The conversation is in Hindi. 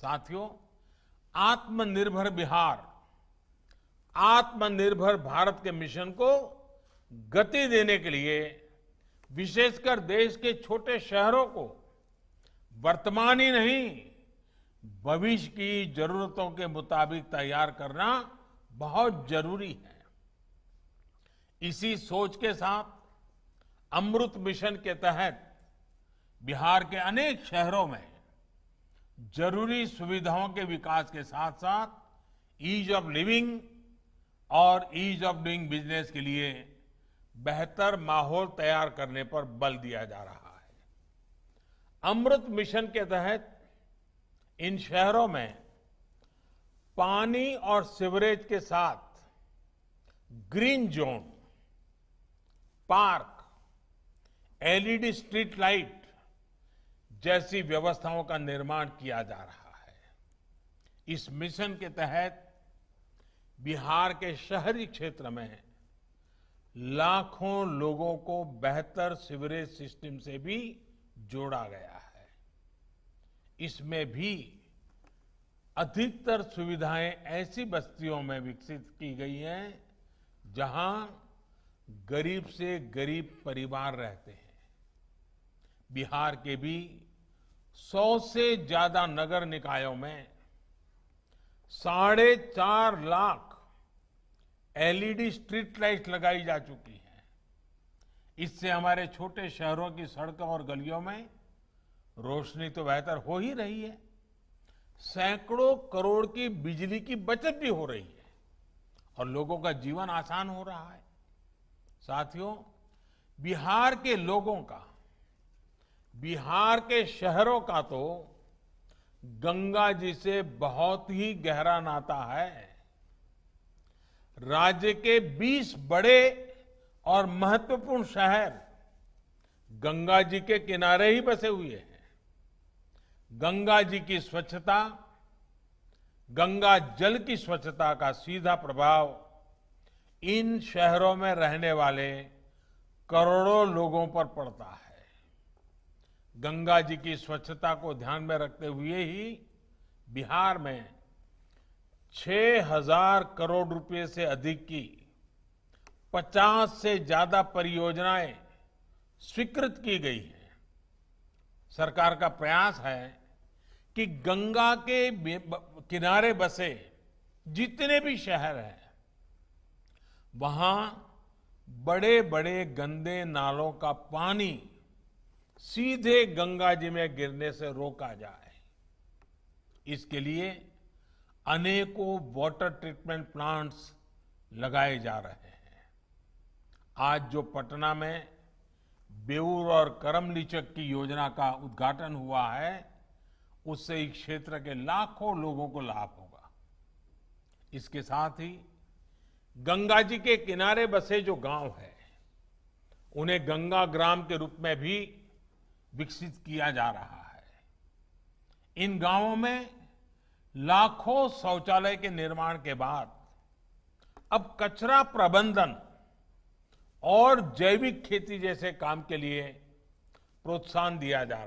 साथियों आत्मनिर्भर बिहार आत्मनिर्भर भारत के मिशन को गति देने के लिए विशेषकर देश के छोटे शहरों को वर्तमान ही नहीं भविष्य की जरूरतों के मुताबिक तैयार करना बहुत जरूरी है इसी सोच के साथ अमृत मिशन के तहत बिहार के अनेक शहरों में जरूरी सुविधाओं के विकास के साथ साथ ईज ऑफ लिविंग और ईज ऑफ डूइंग बिजनेस के लिए बेहतर माहौल तैयार करने पर बल दिया जा रहा है अमृत मिशन के तहत इन शहरों में पानी और सिवरेज के साथ green zone park LED street light जैसी व्यवस्थाओं का निर्माण किया जा रहा है इस मिशन के तहत बिहार के शहरी क्षेत्र में लाखों लोगों को बेहतर सीवरेज सिस्टम से भी जोड़ा गया है इसमें भी अधिकतर सुविधाएं ऐसी बस्तियों में विकसित की गई हैं जहां गरीब से गरीब परिवार रहते हैं बिहार के भी सौ से ज्यादा नगर निकायों में साढ़े चार लाख एलईडी स्ट्रीट लाइट लगाई जा चुकी है इससे हमारे छोटे शहरों की सड़कों और गलियों में रोशनी तो बेहतर हो ही रही है सैकड़ों करोड़ की बिजली की बचत भी हो रही है और लोगों का जीवन आसान हो रहा है साथियों बिहार के लोगों का बिहार के शहरों का तो गंगा जी से बहुत ही गहरा नाता है राज्य के 20 बड़े और महत्वपूर्ण शहर गंगा जी के किनारे ही बसे हुए हैं गंगा जी की स्वच्छता गंगा जल की स्वच्छता का सीधा प्रभाव इन शहरों में रहने वाले करोड़ों लोगों पर पड़ता है गंगा जी की स्वच्छता को ध्यान में रखते हुए ही बिहार में 6000 करोड़ रुपए से अधिक की 50 से ज्यादा परियोजनाएं स्वीकृत की गई है सरकार का प्रयास है कि गंगा के किनारे बसे जितने भी शहर हैं वहां बड़े बड़े गंदे नालों का पानी सीधे गंगा जी में गिरने से रोका जाए इसके लिए अनेकों वाटर ट्रीटमेंट प्लांट्स लगाए जा रहे हैं आज जो पटना में बेऊर और करम लीचक की योजना का उद्घाटन हुआ है उससे इस क्षेत्र के लाखों लोगों को लाभ होगा इसके साथ ही गंगा जी के किनारे बसे जो गांव है उन्हें गंगा ग्राम के रूप में भी विकसित किया जा रहा है इन गांवों में लाखों शौचालय के निर्माण के बाद अब कचरा प्रबंधन और जैविक खेती जैसे काम के लिए प्रोत्साहन दिया जा रहा है